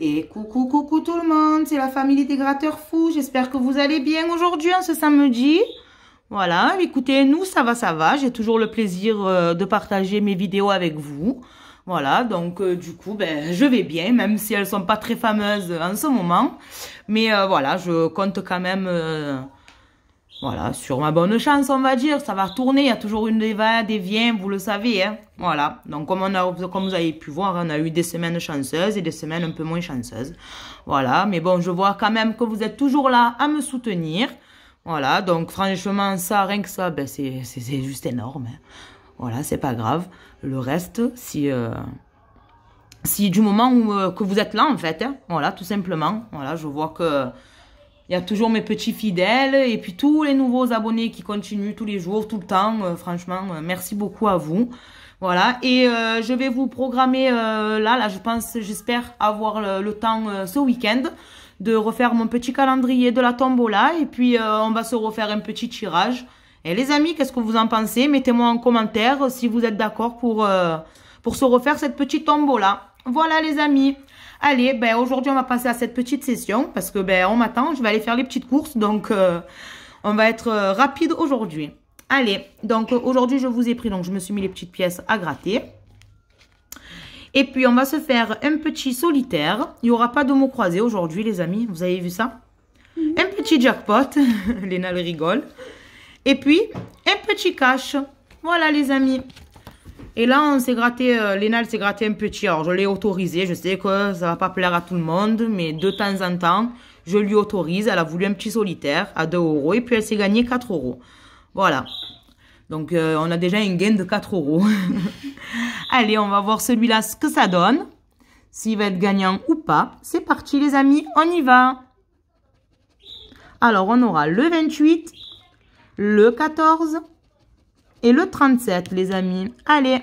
Et coucou, coucou tout le monde, c'est la famille des gratteurs fous. J'espère que vous allez bien aujourd'hui, en hein, ce samedi. Voilà, écoutez, nous, ça va, ça va. J'ai toujours le plaisir euh, de partager mes vidéos avec vous. Voilà, donc euh, du coup, ben, je vais bien, même si elles sont pas très fameuses hein, en ce moment. Mais euh, voilà, je compte quand même voilà, sur ma bonne chance, on va dire, ça va retourner. Il y a toujours une des va, des viens, vous le savez. Hein voilà, donc comme, on a, comme vous avez pu voir, on a eu des semaines chanceuses et des semaines un peu moins chanceuses. Voilà, mais bon, je vois quand même que vous êtes toujours là à me soutenir. Voilà, donc franchement, ça, rien que ça, ben, c'est juste énorme. Hein. voilà, c'est pas grave. Le reste, si... Euh, si du moment où, euh, que vous êtes là en fait, hein. voilà tout simplement, voilà je vois que il y a toujours mes petits fidèles et puis tous les nouveaux abonnés qui continuent tous les jours, tout le temps. Euh, franchement, euh, merci beaucoup à vous. Voilà, et euh, je vais vous programmer là, là je pense, j'espère avoir le, temps ce week-end de refaire mon petit calendrier de la tombola et puis on va se refaire un petit tirage. Et les amis, qu'est-ce que vous en pensez Mettez-moi en commentaire si vous êtes d'accord pour, pour se refaire cette petite tombola. Voilà les amis, Allez, ben aujourd'hui on va passer à cette petite session parce que ben on m'attend, je vais aller faire les petites courses donc euh, on va être euh, rapide aujourd'hui. Allez, donc euh, aujourd'hui je vous ai pris donc je me suis mis les petites pièces à gratter. Et puis on va se faire un petit solitaire. Il n'y aura pas de mots croisés aujourd'hui les amis, vous avez vu ça Un petit jackpot, Léna rigole. Et puis un petit cash. Voilà les amis, et là, on s'est gratté, euh, Lénal s'est gratté un petit. Alors, je l'ai autorisé. Je sais que ça va pas plaire à tout le monde, mais de temps en temps, je lui autorise. Elle a voulu un petit solitaire à 2 euros et puis elle s'est gagnée 4 euros. Voilà. Donc, euh, on a déjà une gain de 4 euros. Allez, on va voir celui-là, ce que ça donne. S'il va être gagnant ou pas. C'est parti, les amis. On y va. Alors, on aura le 28, le 14, et le 37, les amis. Allez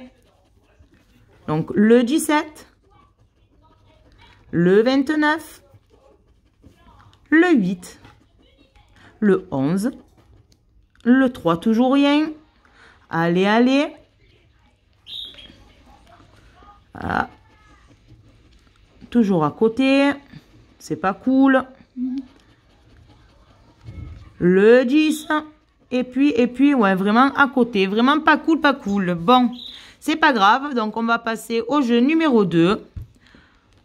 Donc, le 17, le 29, le 8, le 11, le 3, toujours rien. Allez, allez ah, Toujours à côté. C'est pas cool. Le 10. Et puis, et puis, ouais, vraiment à côté. Vraiment pas cool, pas cool. Bon, c'est pas grave. Donc, on va passer au jeu numéro 2.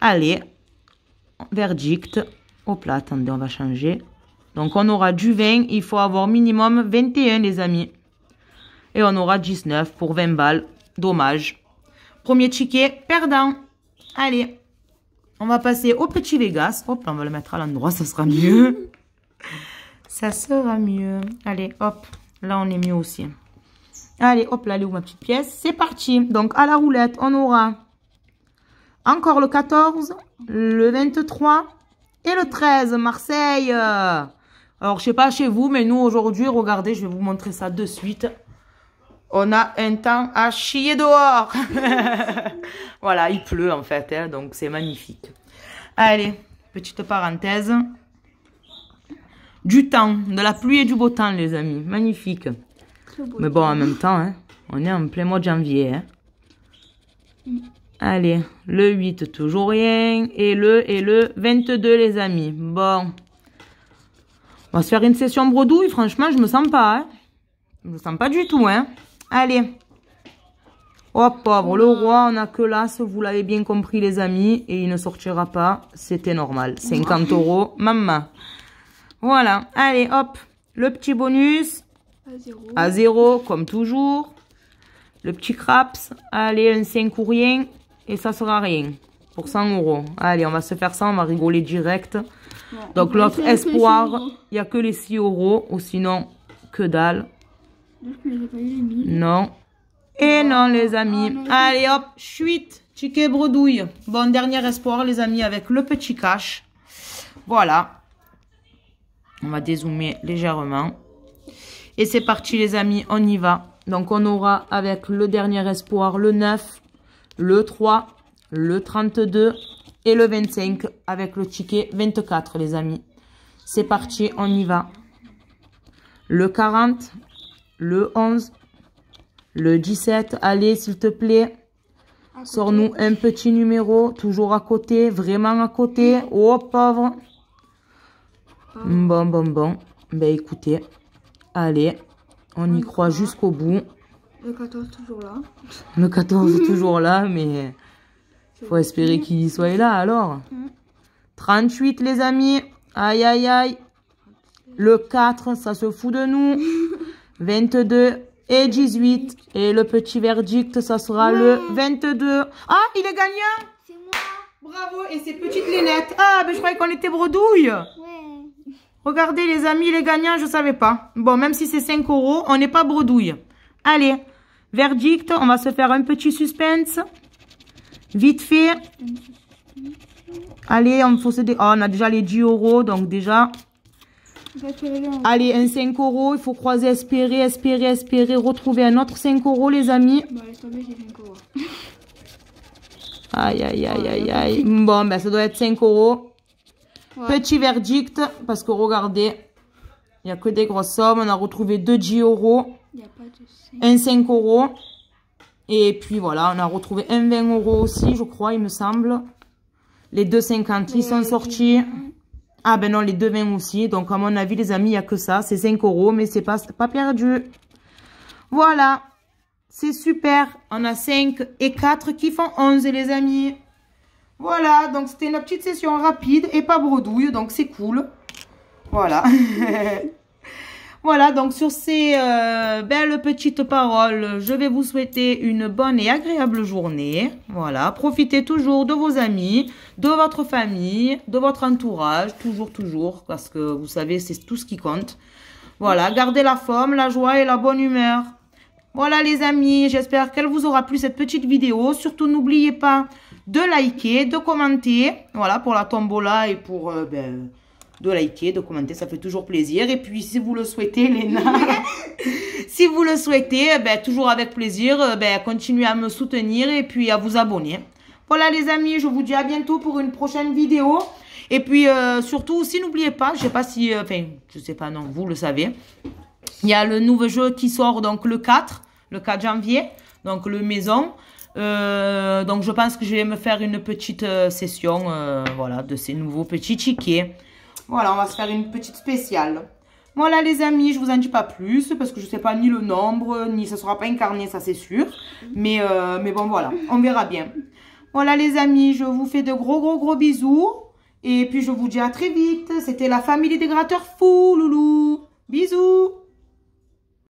Allez, verdict. Hop là, attendez, on va changer. Donc, on aura du 20. Il faut avoir minimum 21, les amis. Et on aura 19 pour 20 balles. Dommage. Premier ticket, perdant. Allez, on va passer au petit Vegas. Hop, on va le mettre à l'endroit, ça sera mieux. Ça sera mieux. Allez, hop. Là, on est mieux aussi. Allez, hop, là, elle ma petite pièce C'est parti. Donc, à la roulette, on aura encore le 14, le 23 et le 13, Marseille. Alors, je sais pas chez vous, mais nous, aujourd'hui, regardez, je vais vous montrer ça de suite. On a un temps à chier dehors. voilà, il pleut en fait, hein, donc c'est magnifique. Allez, petite parenthèse du temps, de la pluie et du beau temps, les amis. Magnifique. Mais bon, en même temps, hein, on est en plein mois de janvier. Hein. Mm. Allez, le 8, toujours rien. Et le, et le 22, les amis. Bon. On va se faire une session bredouille. Franchement, je me sens pas. Hein. Je me sens pas du tout. Hein. Allez. Oh, pauvre, le roi, on a que l'as, vous l'avez bien compris, les amis, et il ne sortira pas, c'était normal. 50 euros, maman. Voilà, allez, hop, le petit bonus. À zéro. À zéro, comme toujours. Le petit craps. Allez, un 5 ou rien. Et ça sera rien. Pour 100 euros. Allez, on va se faire ça, on va rigoler direct. Donc l'autre espoir, il n'y a que les 6 euros. Ou sinon, que dalle. Non. Et non, les amis. Ah, allez, hop, chuite. Ticket bredouille. Bon, dernier espoir, les amis, avec le petit cash. Voilà. On va dézoomer légèrement. Et c'est parti les amis, on y va. Donc on aura avec le dernier espoir le 9, le 3, le 32 et le 25 avec le ticket 24 les amis. C'est parti, on y va. Le 40, le 11, le 17, allez s'il te plaît. Sors-nous un petit numéro, toujours à côté, vraiment à côté. Oh pauvre Bon, bon, bon. Ben écoutez, allez, on, y croit jusqu'au bout. Le 14 est toujours là. Le 14 est toujours là, mais faut espérer qu'il soit là alors. 38 hum. les amis. Aïe, aïe, aïe. Le 4, ça se fout de nous. 22 et 18. Et le petit verdict, ça sera le 22. Ah, il est gagnant C'est moi Bravo, et ses petites lunettes. Ah, ben je croyais qu'on était bredouille Regardez les amis, les gagnants, je ne savais pas. Bon, même si c'est 5 euros, on n'est pas bredouille. Allez, verdict, on va se faire un petit suspense. Vite fait. Allez, on, faut se dé... Ah, on a déjà les 10 euros, donc déjà... Allez, un 5 euros, il faut croiser, espérer, espérer, espérer, retrouver un autre 5 euros, les amis. Bon, bah, j'ai 5 euros. aïe, aïe, aïe, aïe, aïe. Oh, bon, ben, ça doit être 5 euros. Petit verdict, parce que regardez, il n'y a que des grosses sommes. On a retrouvé 2 10 euros, 1 a pas de 5. euros. Et puis voilà, on a retrouvé un 20 euros aussi, je crois, il me semble. Les 2,50, ils sont sortis. Ah ben non, les 2,20 aussi. Donc à mon avis, les amis, il n'y a que ça. C'est 5 euros, mais ce pas, pas perdu. Voilà, c'est super. On a 5 et 4 qui font 11, les amis. Voilà, donc c'était une petite session rapide et pas bredouille, donc c'est cool. Voilà. voilà, donc sur ces euh, belles petites paroles, je vais vous souhaiter une bonne et agréable journée. Voilà, profitez toujours de vos amis, de votre famille, de votre entourage, toujours, toujours, parce que vous savez, c'est tout ce qui compte. Voilà, gardez la forme, la joie et la bonne humeur. Voilà les amis, j'espère qu'elle vous aura plu cette petite vidéo. Surtout n'oubliez pas de liker, de commenter. Voilà pour la tombola et pour euh, ben, de liker, de commenter, ça fait toujours plaisir. Et puis si vous le souhaitez, Léna, si vous le souhaitez, eh ben, toujours avec plaisir, eh ben, continuez à me soutenir et puis à vous abonner. Voilà les amis, je vous dis à bientôt pour une prochaine vidéo. Et puis euh, surtout, si n'oubliez pas, je sais pas si, euh, enfin, je je sais pas, non, vous le savez. Il y a le nouveau jeu qui sort donc le 4, le 4 janvier, donc le maison. Euh, donc je pense que je vais me faire une petite euh, session euh, voilà, de ces nouveaux petits tickets. Voilà, on va se faire une petite spéciale. Voilà les amis, je vous en dis pas plus parce que je sais pas ni le nombre, ni ça sera pas incarné, ça c'est sûr. Mais, mais bon voilà, on verra bien. Voilà les amis, je vous fais de gros gros gros bisous. Et puis je vous dis à très vite. C'était la famille des gratteurs fous, loulou. Bisous